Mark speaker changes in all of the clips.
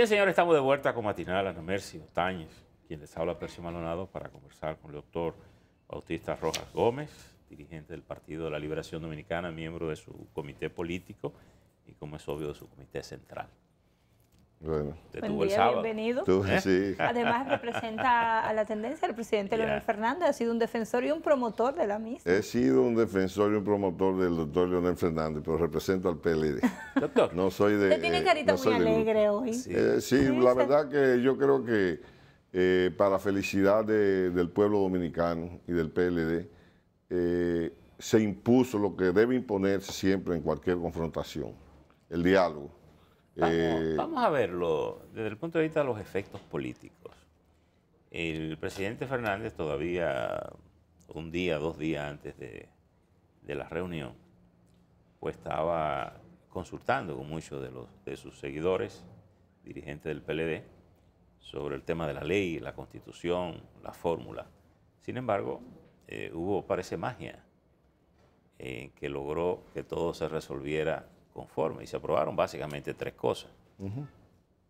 Speaker 1: Bien, señores, estamos de vuelta con Matinal, Ana Mercio quien les habla Percio Malonado para conversar con el doctor Bautista Rojas Gómez, dirigente del Partido de la Liberación Dominicana, miembro de su comité político y, como es obvio, de su comité central.
Speaker 2: Bueno.
Speaker 3: Bienvenido. Además representa a la tendencia del presidente Leonel Fernández. Ha sido un defensor y un promotor de la misma. He
Speaker 2: sido un defensor y un promotor del doctor Leonel Fernández, pero represento al PLD. No soy de... tiene eh, carita muy alegre hoy.
Speaker 3: Sí, eh,
Speaker 2: la verdad que yo creo que eh, Para la felicidad del pueblo dominicano y del PLD, se impuso lo que debe imponerse siempre en cualquier confrontación, el diálogo eh, vamos,
Speaker 1: a verlo desde el punto de vista de los efectos políticos. El presidente Fernández todavía un día, dos días antes de, la reunión, pues estaba consultando con muchos de, sus seguidores, dirigentes del PLD, sobre el tema de la ley, la constitución, la fórmula. Sin embargo, eh, hubo, parece, magia en eh, que logró que todo se resolviera conforme y se aprobaron básicamente tres cosas.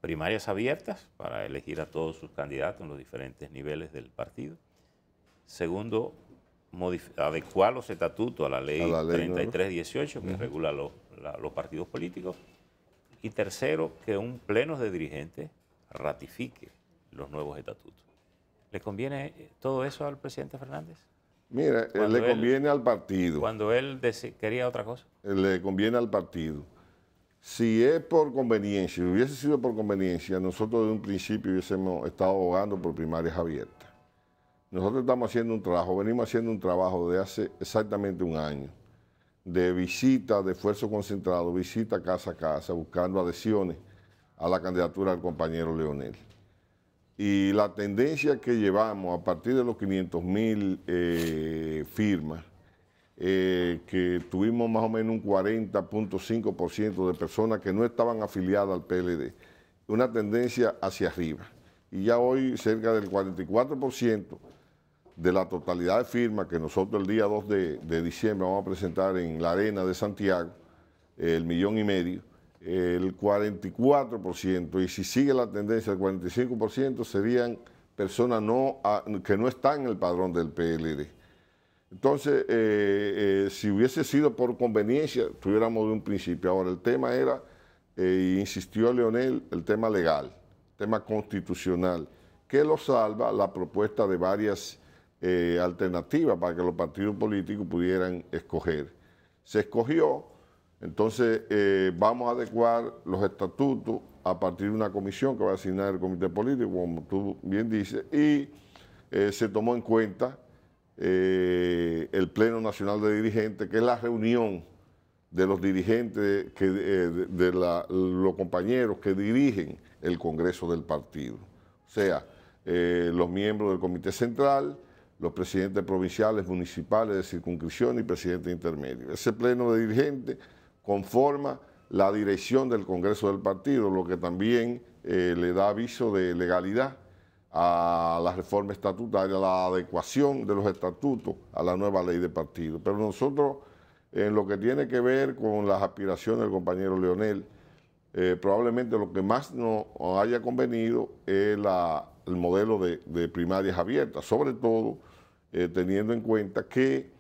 Speaker 1: Primarias abiertas para elegir a todos sus candidatos en los diferentes niveles del partido. Segundo, adecuar los estatutos a la ley, 3318 que regula los partidos políticos. Y tercero, que un pleno de dirigentes ratifique los nuevos estatutos. ¿Le conviene todo eso al presidente Fernández? Mira, le conviene
Speaker 2: al partido.
Speaker 1: Cuando él quería otra cosa.
Speaker 2: Le conviene al partido. Si es por conveniencia, si hubiese sido por conveniencia, nosotros desde un principio hubiésemos estado abogando por primarias abiertas. Nosotros estamos haciendo un trabajo, venimos haciendo un trabajo de hace exactamente un año, de visita, de esfuerzo concentrado, visita casa a casa, buscando adhesiones a la candidatura del compañero Leonel y la tendencia que llevamos a partir de los 500 mil eh, firmas, eh, que tuvimos más o menos un 40.5% de personas que no estaban afiliadas al PLD, una tendencia hacia arriba. Y ya hoy cerca del 44% de la totalidad de firmas que nosotros el día 2 de diciembre vamos a presentar en la Arena de Santiago, el millón y medio, el 44%, y si sigue la tendencia del 45% serían personas no, que no están en el padrón del PLD. Entonces, eh, eh, si hubiese sido por conveniencia, tuviéramos de un principio. Ahora, el tema era, eh, insistió Leonel, el tema legal, tema constitucional, que lo salva la propuesta de varias alternativas para que los partidos políticos pudieran escoger. Se escogió entonces, eh, vamos a adecuar los estatutos a partir de una comisión que va a asignar el comité político, como tú bien dices, y eh, se tomó en cuenta eh, el Pleno Nacional de Dirigentes, que es la reunión de los dirigentes, de, los compañeros que dirigen el Congreso del partido. O sea, los miembros del Comité Central, los presidentes provinciales, municipales de circunscripción y presidentes intermedios. Ese pleno de dirigentes conforma la dirección del Congreso del partido, lo que también eh, le da aviso de legalidad a la reforma estatutaria, la adecuación de los estatutos a la nueva ley de partido. Pero nosotros, en lo que tiene que ver con las aspiraciones del compañero Leonel, eh, probablemente lo que más nos haya convenido es el modelo de, primarias abiertas, sobre todo eh, teniendo en cuenta que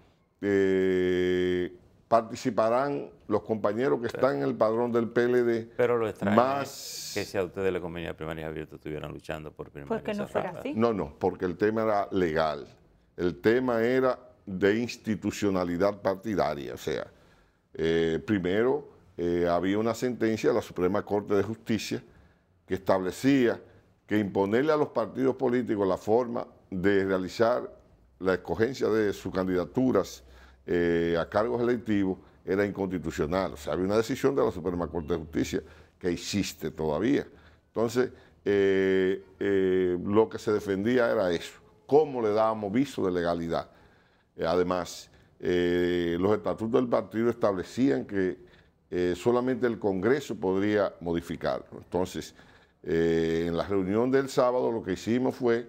Speaker 2: participarán los compañeros que están en el padrón del PLD.
Speaker 1: Pero lo extraño es que si a ustedes la Comunidad Primaria
Speaker 2: Abierta estuvieran luchando por ¿Por qué no será ah, así. No, no, porque el tema era legal. El tema era de institucionalidad partidaria. O sea, eh, primero eh, había una sentencia de la Suprema Corte de Justicia que establecía que imponerle a los partidos políticos la forma de realizar la escogencia de sus candidaturas eh, a cargos electivos era inconstitucional. O sea, había una decisión de la Suprema Corte de Justicia que existe todavía. Entonces, eh, eh, lo que se defendía era eso, cómo le dábamos viso de legalidad. además, los estatutos del partido establecían que solamente el Congreso podría modificarlo. Entonces, en la reunión del sábado lo que hicimos fue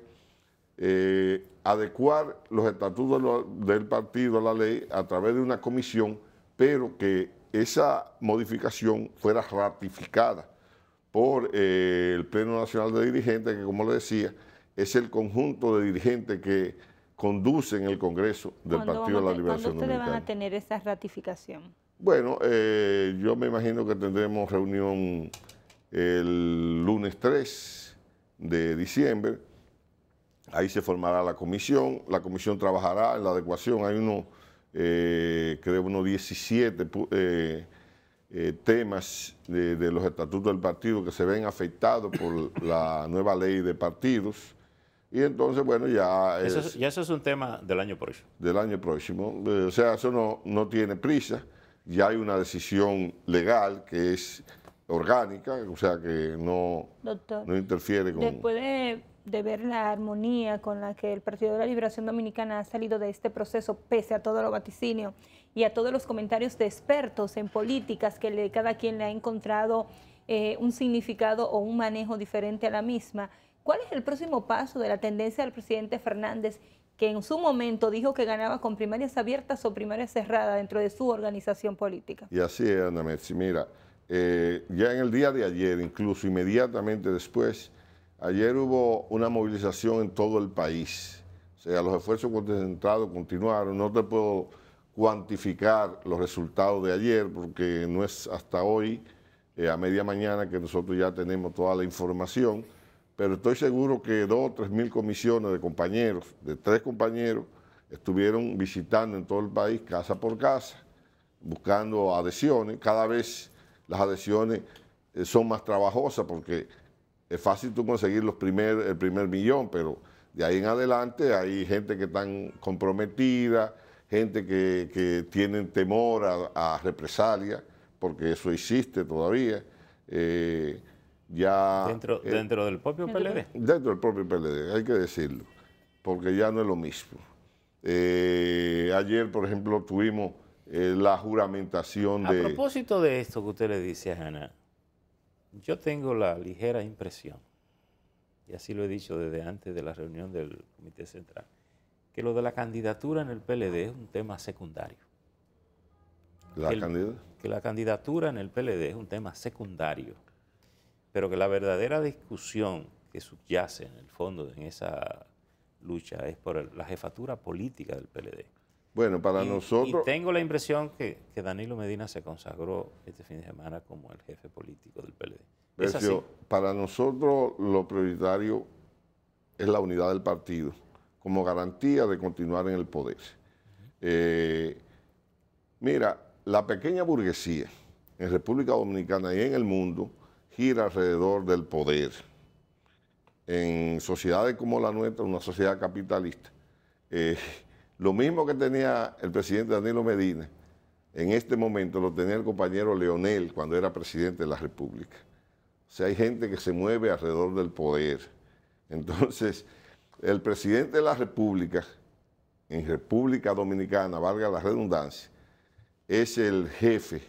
Speaker 2: eh, adecuar los estatutos del partido a la ley a través de una comisión, pero que esa modificación fuera ratificada por eh, el Pleno Nacional de Dirigentes, que como le decía, es el conjunto de dirigentes que conducen el Congreso del Partido de la Liberación ¿cuándo ustedes van a
Speaker 3: tener esa ratificación?
Speaker 2: Bueno, eh, yo me imagino que tendremos reunión el lunes 3 de diciembre, Ahí se formará la comisión, la comisión trabajará en la adecuación. Hay unos, eh, creo, unos 17 eh, eh, temas de, los estatutos del partido que se ven afectados por la nueva ley de partidos. Y entonces, bueno, ya... eso
Speaker 1: ya eso es un tema del
Speaker 2: año próximo. Del año próximo. O sea, eso no, no tiene prisa. Ya hay una decisión legal que es orgánica, o sea que no, no interfiere con... Después
Speaker 3: de de ver la armonía con la que el Partido de la Liberación Dominicana ha salido de este proceso, pese a todo lo vaticinio y a todos los comentarios de expertos en políticas que cada quien le ha encontrado eh, un significado o un manejo diferente a la misma. ¿Cuál es el próximo paso de la tendencia del presidente Fernández, que en su momento dijo que ganaba con primarias abiertas o primarias cerradas dentro de su organización política?
Speaker 2: Y así es, Ana Messi. Mira, eh, ya en el día de ayer, incluso inmediatamente después, Ayer hubo una movilización en todo el país. O sea, los esfuerzos concentrados continuaron. No te puedo cuantificar los resultados de ayer porque no es hasta hoy, eh, a media mañana, que nosotros ya tenemos toda la información. Pero estoy seguro que dos o tres mil comisiones de compañeros, de tres compañeros, estuvieron visitando en todo el país, casa por casa, buscando adhesiones. Cada vez las adhesiones eh, son más trabajosas porque es fácil tú conseguir los primer, el primer millón, pero de ahí en adelante hay gente que están comprometida, gente que, que tienen temor a, a represalias, porque eso existe todavía. Eh, ya, ¿Dentro, ¿Dentro del propio PLD? Dentro del propio PLD, hay que decirlo, porque ya no es lo mismo. Eh, ayer, por ejemplo, tuvimos eh, la juramentación de... A
Speaker 1: propósito de esto que usted le dice, a Ana, yo tengo la ligera impresión, y así lo he dicho desde antes de la reunión del Comité Central, que lo de la candidatura en el PLD es un tema secundario. ¿La candidatura? que la candidatura en el PLD es un tema secundario, pero que la verdadera discusión que subyace en el fondo en esa lucha es por la jefatura política
Speaker 2: del PLD. Bueno, para nosotros... Y
Speaker 1: tengo la impresión que, Danilo Medina se consagró este fin de semana como el jefe político del PLD.
Speaker 2: Para nosotros lo prioritario es la unidad del partido como garantía de continuar en el poder. Eh, mira, la pequeña burguesía en República Dominicana y en el mundo gira alrededor del poder. En sociedades como la nuestra, una sociedad capitalista, eh, lo mismo que tenía el presidente Danilo Medina, en este momento lo tenía el compañero Leonel cuando era presidente de la República. O sea, hay gente que se mueve alrededor del poder. Entonces, el presidente de la República, en República Dominicana, valga la redundancia, es el jefe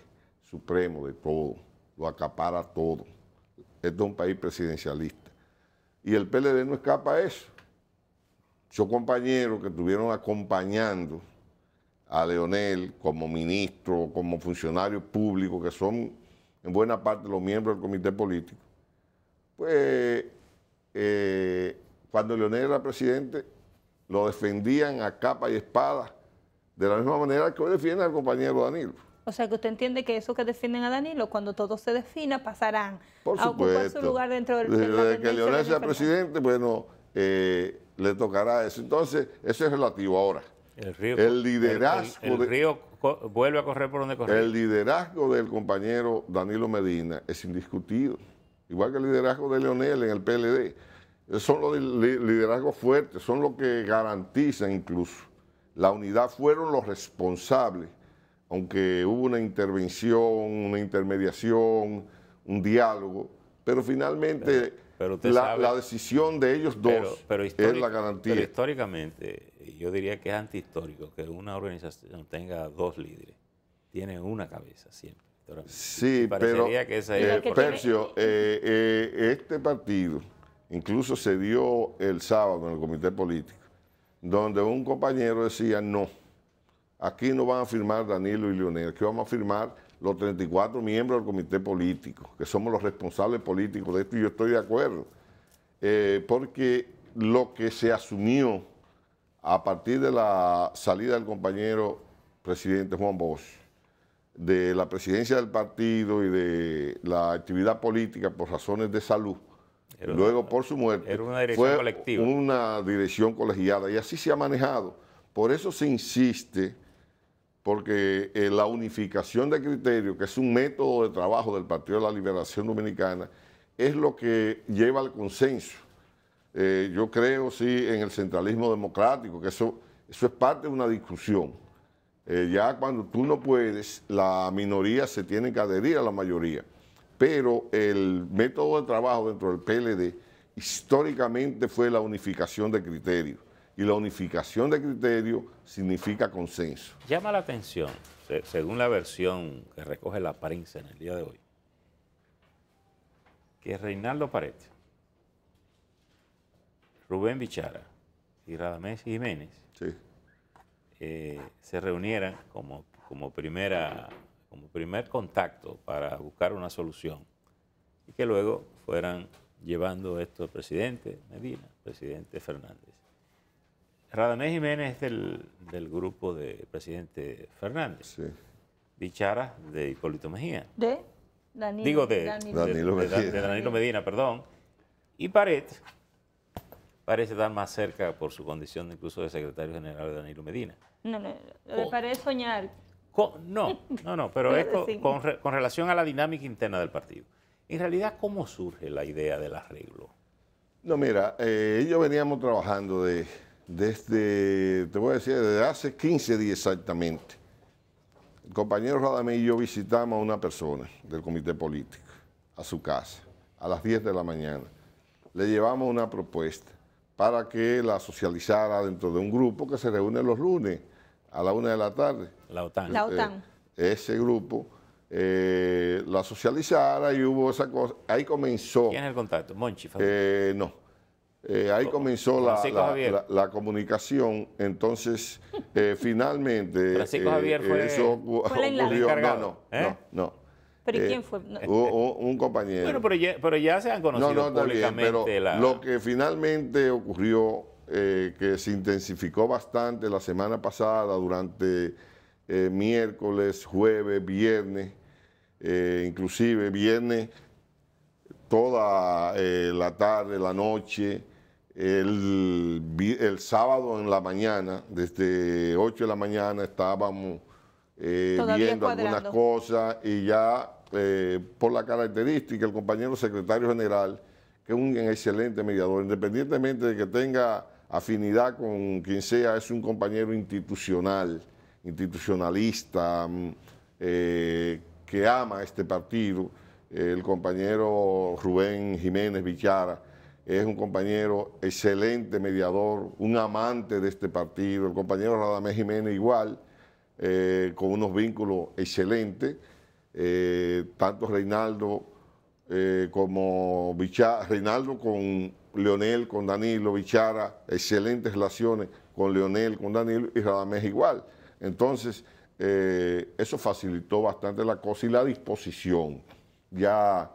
Speaker 2: supremo de todo, lo acapara todo. Es de un país presidencialista. Y el PLD no escapa a eso esos compañeros que estuvieron acompañando a Leonel como ministro, como funcionario público, que son en buena parte los miembros del comité político, pues eh, cuando Leonel era presidente, lo defendían a capa y espada, de la misma manera que hoy defiende al compañero Danilo.
Speaker 3: O sea que usted entiende que eso que defienden a Danilo, cuando todo se defina, pasarán a ocupar su lugar dentro del Desde que Leonel sea
Speaker 2: presidente, bueno, eh, le tocará eso. Entonces, eso es relativo ahora. El, río, liderazgo. El,
Speaker 1: río vuelve a correr por donde corre. El
Speaker 2: liderazgo del compañero Danilo Medina es indiscutido. Igual que el liderazgo de Leonel en el PLD. Son los liderazgos fuertes, son lo que garantizan incluso. La unidad fueron los responsables, aunque hubo una intervención, una intermediación, un diálogo, pero finalmente la, decisión de ellos dos es la garantía.
Speaker 1: históricamente, yo diría que es antihistórico que una organización tenga dos líderes. Tiene una cabeza siempre.
Speaker 2: Sí, pero que eh, Percio, eh, eh, este partido incluso se dio el sábado en el comité político, donde un compañero decía, no, aquí no van a firmar Danilo y Leonel, que vamos a firmar los 34 miembros del comité político, que somos los responsables políticos de esto, y yo estoy de acuerdo, eh, porque lo que se asumió a partir de la salida del compañero presidente Juan Bosch, de la presidencia del partido y de la actividad política por razones de salud, luego por su muerte, era una dirección colectiva. una dirección colegiada y así se ha manejado. Por eso se insiste porque eh, la unificación de criterios, que es un método de trabajo del Partido de la Liberación Dominicana, es lo que lleva al consenso. Eh, yo creo, sí, en el centralismo democrático, que eso, eso es parte de una discusión. Eh, ya cuando tú no puedes, la minoría se tiene que adherir a la mayoría. Pero el método de trabajo dentro del PLD históricamente fue la unificación de criterios y la unificación de criterios significa consenso.
Speaker 1: Llama la atención,
Speaker 2: según la versión que recoge la
Speaker 1: prensa en el día de hoy, que Reinaldo Paredes, Rubén Bichara y Radamés Jiménez eh, se reunieran como, como, primera, como primer contacto para buscar una solución y que luego fueran llevando esto al presidente Medina, presidente Fernández. Radamés Jiménez es del, grupo de presidente Fernández. Sí. Bichara de Hipólito Mejía.
Speaker 3: ¿De? Danilo, Digo de Danilo. Medina. De, Danilo
Speaker 1: Medina, perdón. Y Pared parece estar más cerca por su condición incluso de secretario general de Danilo Medina.
Speaker 3: No, no, soñar.
Speaker 1: no, no, no, pero esto con, relación a la dinámica interna del partido. En realidad, ¿cómo surge la idea del arreglo?
Speaker 2: No, mira, yo eh, veníamos trabajando de desde, te voy a decir, desde hace 15 días exactamente. El compañero Radamé y yo visitamos a una persona del comité político a su casa a las 10 de la mañana. Le llevamos una propuesta para que la socializara dentro de un grupo que se reúne los lunes a la una de la tarde. La OTAN. Eh, ese grupo eh, la socializara y hubo esa cosa. Ahí comenzó. ¿Quién es el contacto? ¿Monchi? Eh, no. Eh, ahí oh, comenzó la, la, comunicación. Entonces, eh, finalmente, Francisco eh, Javier fue, eso no, no, ¿Pero quién fue? Un, compañero.
Speaker 1: Bueno, pero ya, se han conocido no, no, públicamente bien,
Speaker 2: Lo que finalmente ocurrió, que se intensificó bastante la semana pasada, durante miércoles, jueves, viernes, inclusive viernes, toda la tarde, la noche, el, sábado en la mañana, desde 8 de la mañana, estábamos eh, viendo algunas cosas y ya eh, por la característica, el compañero secretario general, que es un excelente mediador, independientemente de que tenga afinidad con quien sea, es un compañero institucional, institucionalista, mm, eh, que ama este partido, el compañero Rubén Jiménez Vichara es un compañero excelente mediador, un amante de este partido, el compañero Radamés Jiménez igual, eh, con unos vínculos excelentes, eh, tanto Reinaldo eh, como Bichara, Reinaldo con Leonel, con Danilo, Bichara, excelentes relaciones con Leonel, con Danilo y Radamés igual. Entonces, eso facilitó bastante la cosa y la disposición. Ya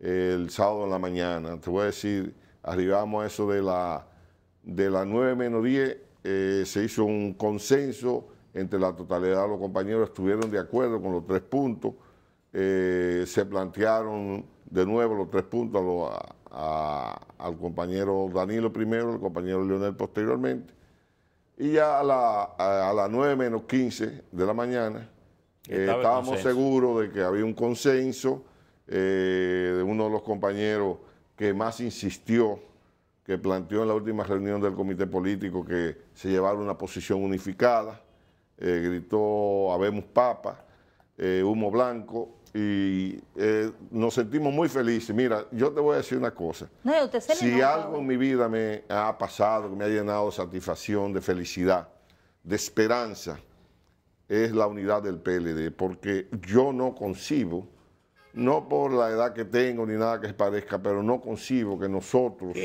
Speaker 2: el sábado en la mañana, te voy a decir, arribamos a eso de la, de las 9 menos 10, eh, se hizo un consenso entre la totalidad de los compañeros, estuvieron de acuerdo con los tres puntos, eh, se plantearon de nuevo los tres puntos al compañero Danilo primero, al compañero Leonel posteriormente, y ya a, la, las 9 menos 15 de la mañana estábamos seguros de que había un consenso eh, de uno de los compañeros que más insistió, que planteó en la última reunión del comité político que se llevara una posición unificada, eh, gritó habemos papa, eh, humo blanco, y eh, nos sentimos muy felices. Mira, yo te voy a decir una cosa.
Speaker 3: si algo
Speaker 2: en mi vida me ha pasado, que me ha llenado de satisfacción, de felicidad, de esperanza, es la unidad del PLD, porque yo no concibo no por la edad que tengo ni nada que parezca, pero no concibo que nosotros,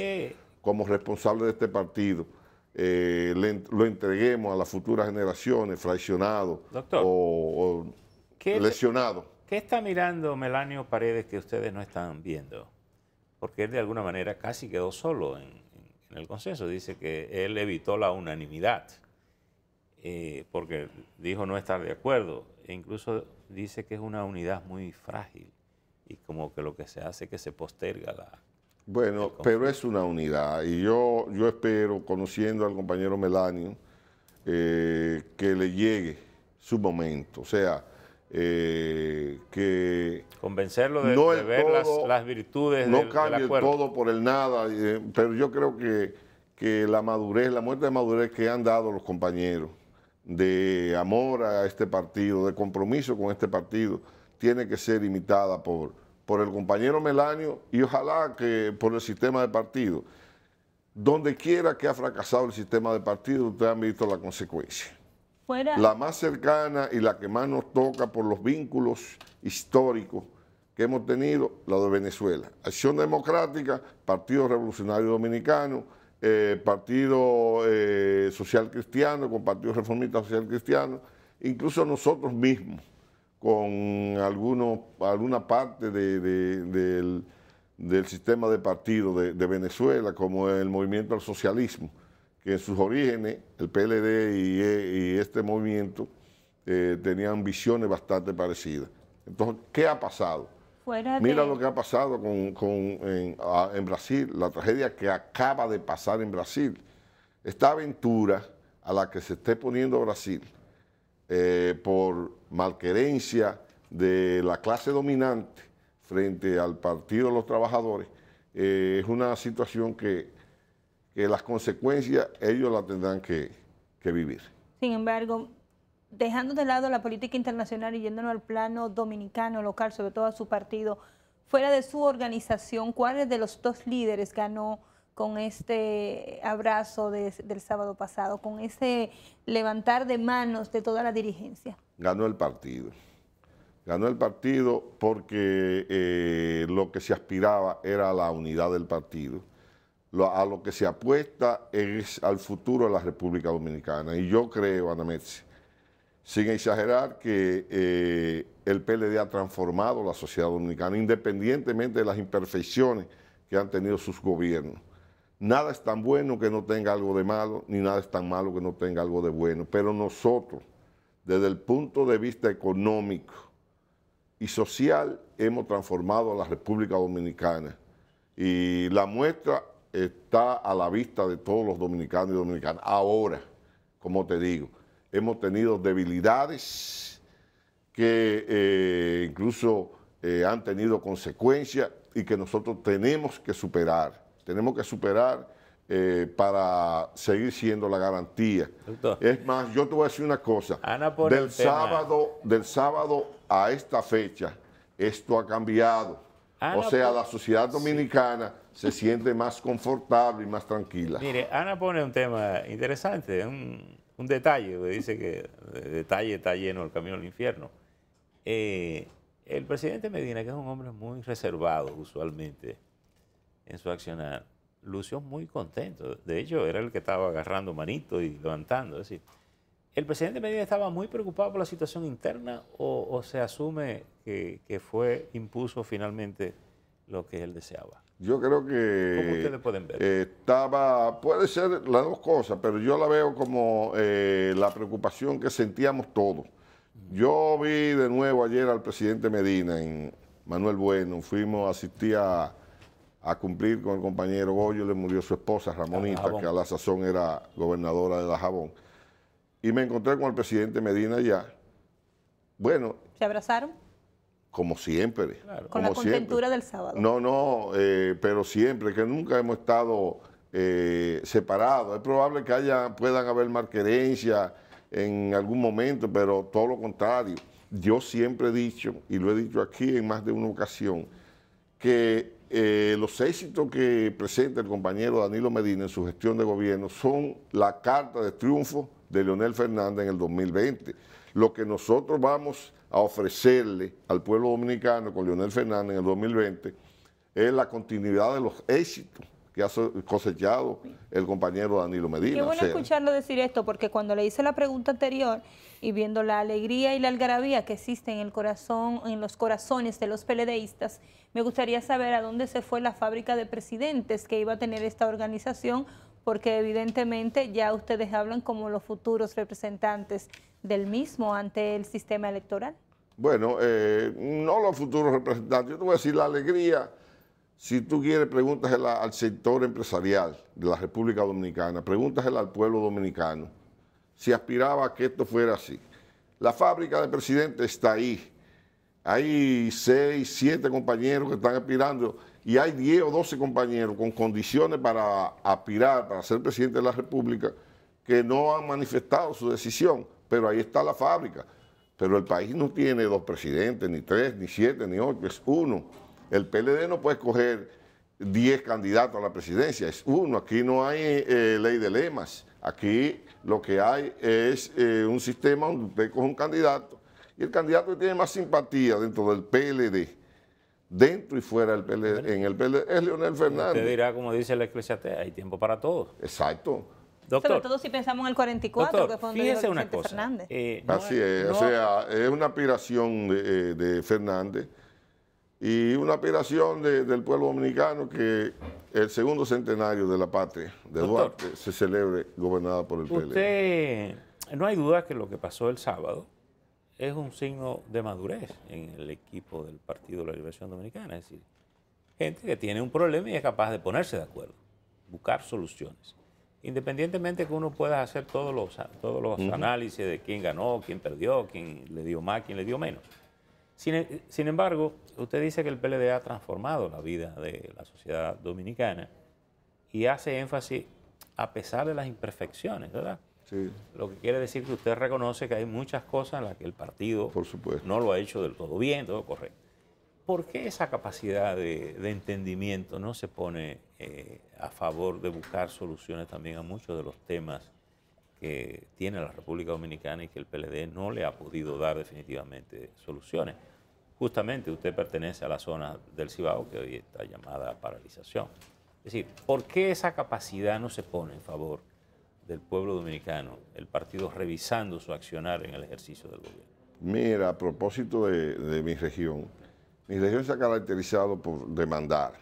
Speaker 2: como responsables de este partido, eh, lo entreguemos a las futuras generaciones, fraccionado o, lesionado. ¿Qué,
Speaker 1: ¿Qué está mirando Melanio Paredes que ustedes no están viendo? Porque él de alguna manera casi quedó solo en, el consenso. Dice que él evitó la unanimidad, eh, porque dijo no estar de acuerdo. E incluso dice que es una unidad muy frágil y como que lo que se hace es que se posterga la...
Speaker 2: Bueno, pero es una unidad y yo, yo espero, conociendo al compañero Melanio, eh, que le llegue su momento. O sea, eh, que... Convencerlo de, ver las,
Speaker 1: las, virtudes no cambie todo
Speaker 2: por el nada, eh, pero yo creo que, que la madurez, la muerte de madurez que han dado los compañeros de amor a este partido, de compromiso con este partido, tiene que ser imitada por, por el compañero Melanio y ojalá que por el sistema de partido. Donde quiera que ha fracasado el sistema de partido, ustedes han visto la consecuencia. La más cercana y la que más nos toca por los vínculos históricos que hemos tenido, la de Venezuela. Acción Democrática, Partido Revolucionario Dominicano, eh, Partido eh, Social Cristiano, con Partido Reformista Social Cristiano, incluso nosotros mismos con alguna parte del, sistema de partido de, Venezuela, como el movimiento al socialismo, que en sus orígenes, el PLD e, y, este movimiento, eh, tenían visiones bastante parecidas. Entonces, ¿qué ha pasado? Mira lo que ha pasado con, en, en Brasil, la tragedia que acaba de pasar en Brasil. Esta aventura a la que se esté poniendo Brasil eh, por malquerencia de la clase dominante frente al Partido de los Trabajadores, eh, es una situación que, las consecuencias ellos la tendrán que, que vivir.
Speaker 3: Sin embargo, dejando de lado la política internacional y yéndonos al plano dominicano, local, sobre todo a su partido, fuera de su organización, ¿cuáles de los dos líderes ganó? con este abrazo del sábado pasado, con ese levantar de manos de toda la dirigencia?
Speaker 2: Ganó el partido. Ganó el partido porque eh, lo que se aspiraba era la unidad del partido. a lo que se apuesta es al futuro de la República Dominicana. Y yo creo, Ana sin exagerar, que eh, el PLD ha transformado la sociedad dominicana, independientemente de las imperfecciones que han tenido sus gobiernos Nada es tan bueno que no tenga algo de malo, ni nada es tan malo que no tenga algo de bueno. Pero nosotros, desde el punto de vista económico y social, hemos transformado a la República Dominicana. Y la muestra está a la vista de todos los dominicanos y dominicanas. Ahora, como te digo, hemos tenido debilidades que eh, incluso eh, han tenido consecuencias y que nosotros tenemos que superar tenemos que superar eh, para seguir siendo la garantía. Es más, yo te voy a decir una cosa. del, sábado, del sábado a esta fecha, esto ha cambiado. o sea, la sociedad dominicana se siente más confortable y más tranquila.
Speaker 1: Mire, Ana pone un tema interesante, un, detalle, dice que detalle está lleno el camino al infierno. Eh, el presidente Medina, que es un hombre muy reservado usualmente, en su accionar, lució muy contento. De hecho, era el que estaba agarrando manito y levantando. decir, ¿el presidente Medina estaba muy preocupado por la situación interna o, se asume que, fue, impuso finalmente lo que él deseaba?
Speaker 2: Yo creo que como ustedes pueden ver? estaba, puede ser las dos cosas, pero yo la veo como eh, la preocupación que sentíamos todos. Yo vi de nuevo ayer al presidente Medina en Manuel Bueno, fuimos, asistir a a cumplir con el compañero Goyo, le murió su esposa, Ramonita, que a la sazón era gobernadora de la Jabón... Y me encontré con el presidente Medina ya. Bueno. ¿Se abrazaron? Como siempre. con la contentura del sábado. No, no, eh, pero siempre, que nunca hemos estado eh, separados. Es probable que haya, puedan haber más querencias... en algún momento, pero todo lo contrario. Yo siempre he dicho, y lo he dicho aquí en más de una ocasión, que eh, los éxitos que presenta el compañero Danilo Medina en su gestión de gobierno son la carta de triunfo de Leonel Fernández en el 2020. Lo que nosotros vamos a ofrecerle al pueblo dominicano con Leonel Fernández en el 2020 es la continuidad de los éxitos que ha cosechado el compañero Danilo Medina. Qué bueno escucharlo
Speaker 3: decir esto, porque cuando le hice la pregunta anterior y viendo la alegría y la algarabía que existe en el corazón, en los corazones de los peledeístas, me gustaría saber a dónde se fue la fábrica de presidentes que iba a tener esta organización, porque evidentemente ya ustedes hablan como los futuros representantes del mismo ante el sistema electoral.
Speaker 2: Bueno, eh, no los futuros representantes, yo te voy a decir la alegría si tú quieres, preguntas al sector empresarial de la República Dominicana, pregúntasela al pueblo dominicano si aspiraba a que esto fuera así. La fábrica del presidente está ahí. Hay seis, siete compañeros que están aspirando y hay diez o doce compañeros con condiciones para aspirar, para ser presidente de la República, que no han manifestado su decisión, pero ahí está la fábrica. Pero el país no tiene dos presidentes, ni tres, ni siete, ni ocho, es uno. El PLD no puede escoger 10 candidatos a la presidencia, es uno. Aquí no hay eh, ley de lemas. Aquí lo que hay es eh, un sistema donde usted coge un candidato y el candidato que tiene más simpatía dentro del PLD, dentro y fuera del PLD, en el PLD, es Leonel Fernández. Usted dirá, como dice la Eclesiastea, hay tiempo para todos? Exacto. Doctor, Sobre
Speaker 3: todo si pensamos en el 44, que fue un fíjese una cosa, Fernández. Eh,
Speaker 2: Así es, o sea, es una aspiración de Fernández y una aspiración del pueblo dominicano que el segundo centenario de la patria de Duarte se celebre gobernada por el
Speaker 1: usted, No hay duda que lo que pasó el sábado es un signo de madurez
Speaker 2: en el equipo del
Speaker 1: Partido de la Liberación Dominicana, es decir, gente que tiene un problema y es capaz de ponerse de acuerdo, buscar soluciones. Independientemente que uno pueda hacer todos los, todos los análisis de quién ganó, quién perdió, quién le dio más, quién le dio menos eh, sin, embargo, usted dice que el PLD ha transformado la vida de la sociedad dominicana y hace énfasis a pesar de las imperfecciones, ¿verdad? Sí. Lo que quiere decir que usted reconoce que hay muchas cosas en las que el partido Por supuesto. no lo ha hecho del todo bien, todo correcto. ¿Por qué esa capacidad de, entendimiento no se pone eh, a favor de buscar soluciones también a muchos de los temas que tiene la República Dominicana y que el PLD no le ha podido dar definitivamente soluciones. Justamente usted pertenece a la zona del Cibao que hoy está llamada paralización. Es decir, ¿por qué esa capacidad no se pone en favor del pueblo dominicano, el partido revisando su accionar en el ejercicio del gobierno?
Speaker 2: Mira, a propósito de, de mi región, mi región se ha caracterizado por demandar,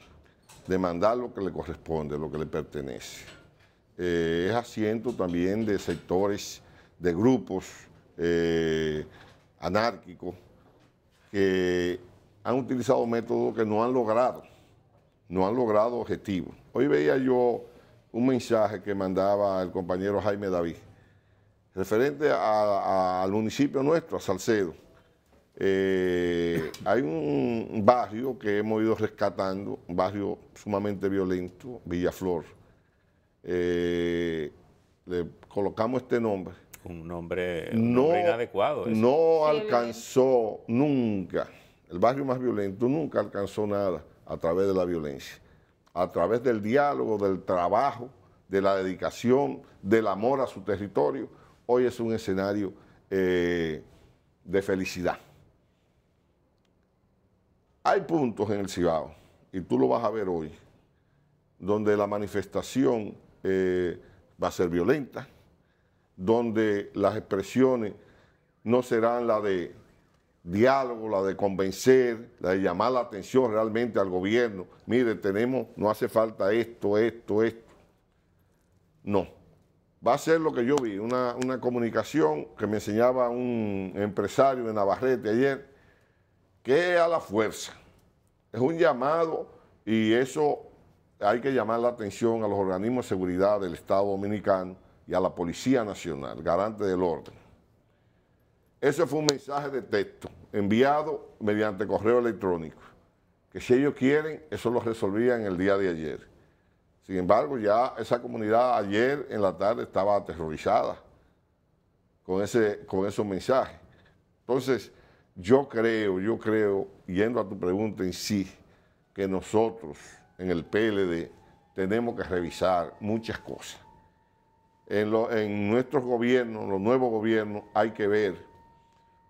Speaker 2: demandar lo que le corresponde, lo que le pertenece eh, es asiento también de sectores, de grupos eh, anárquicos que han utilizado métodos que no han logrado, no han logrado objetivos. Hoy veía yo un mensaje que mandaba el compañero Jaime David, referente al municipio nuestro, a Salcedo. Eh, hay un barrio que hemos ido rescatando, un barrio sumamente violento, Villaflor eh, le colocamos este nombre. Un nombre, no, inadecuado. No alcanzó nunca, el barrio más violento nunca alcanzó nada a través de la violencia, a través del diálogo, del trabajo, de la dedicación, del amor a su territorio. Hoy es un escenario eh, de felicidad. Hay puntos en el Cibao, y tú lo vas a ver hoy, donde la manifestación eh, va a ser violenta, donde las expresiones no serán la de diálogo, la de convencer, la de llamar la atención realmente al gobierno. Mire, tenemos, no hace falta esto, esto, esto. No. Va a ser lo que yo vi, una, una comunicación que me enseñaba un empresario de Navarrete ayer, que a la fuerza. Es un llamado y eso hay que llamar la atención a los organismos de seguridad del Estado Dominicano y a la Policía Nacional, garante del orden. Ese fue un mensaje de texto enviado mediante correo electrónico, que si ellos quieren, eso lo resolvían el día de ayer. Sin embargo, ya esa comunidad ayer en la tarde estaba aterrorizada con, ese, con esos mensajes. Entonces, yo creo, yo creo, yendo a tu pregunta en sí, que nosotros en el PLD, tenemos que revisar muchas cosas. En, nuestros gobiernos, los nuevos gobiernos, hay que ver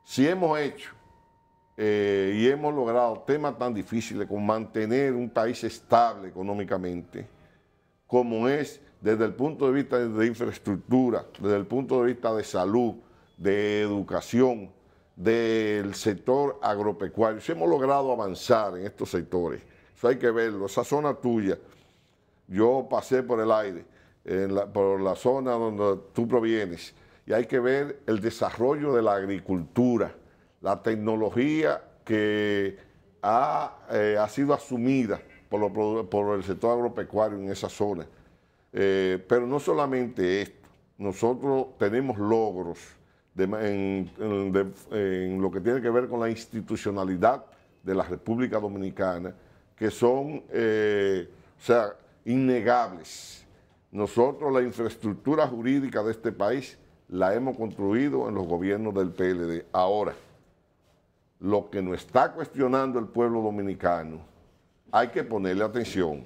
Speaker 2: si hemos hecho eh, y hemos logrado temas tan difíciles como mantener un país estable económicamente, como es desde el punto de vista de infraestructura, desde el punto de vista de salud, de educación, del sector agropecuario. Si hemos logrado avanzar en estos sectores hay que verlo. Esa zona tuya. Yo pasé por el aire, por la zona donde tú provienes. Y hay que ver el desarrollo de la agricultura, la tecnología que ha, eh, sido asumida por, el sector agropecuario en esa zona. Eh, pero no solamente esto, nosotros tenemos logros en lo que tiene que ver con la institucionalidad de la República Dominicana que son, eh, o sea, innegables. Nosotros la infraestructura jurídica de este país la hemos construido en los gobiernos del PLD. Ahora, lo que nos está cuestionando el pueblo dominicano, hay que ponerle atención.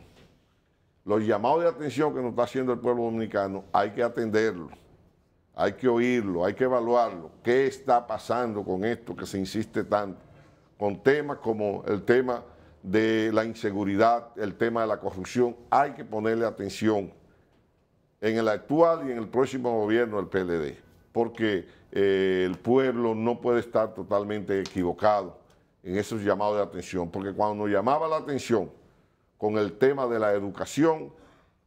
Speaker 2: Los llamados de atención que nos está haciendo el pueblo dominicano, hay que atenderlo, hay que oírlo, hay que evaluarlo. ¿Qué está pasando con esto que se insiste tanto? Con temas como el tema de la inseguridad, el tema de la corrupción, hay que ponerle atención en el actual y en el próximo gobierno del PLD, porque eh, el pueblo no puede estar totalmente equivocado en esos llamados de atención, porque cuando nos llamaba la atención con el tema de la educación,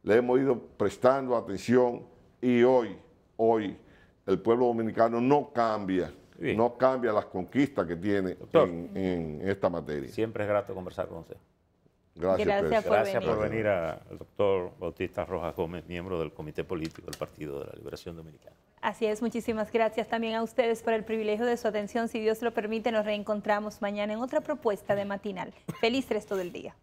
Speaker 2: le hemos ido prestando atención y hoy, hoy, el pueblo dominicano no cambia no cambia las conquistas que tiene en, esta materia. Siempre es grato conversar con usted. Gracias,
Speaker 1: pues. por, venir. por
Speaker 2: al doctor Bautista
Speaker 1: Rojas Gómez, miembro del Comité Político del Partido de la Liberación Dominicana.
Speaker 3: Así es, muchísimas gracias también a ustedes por el privilegio de su atención. Si Dios lo permite, nos reencontramos mañana en otra propuesta de matinal. Feliz resto del día.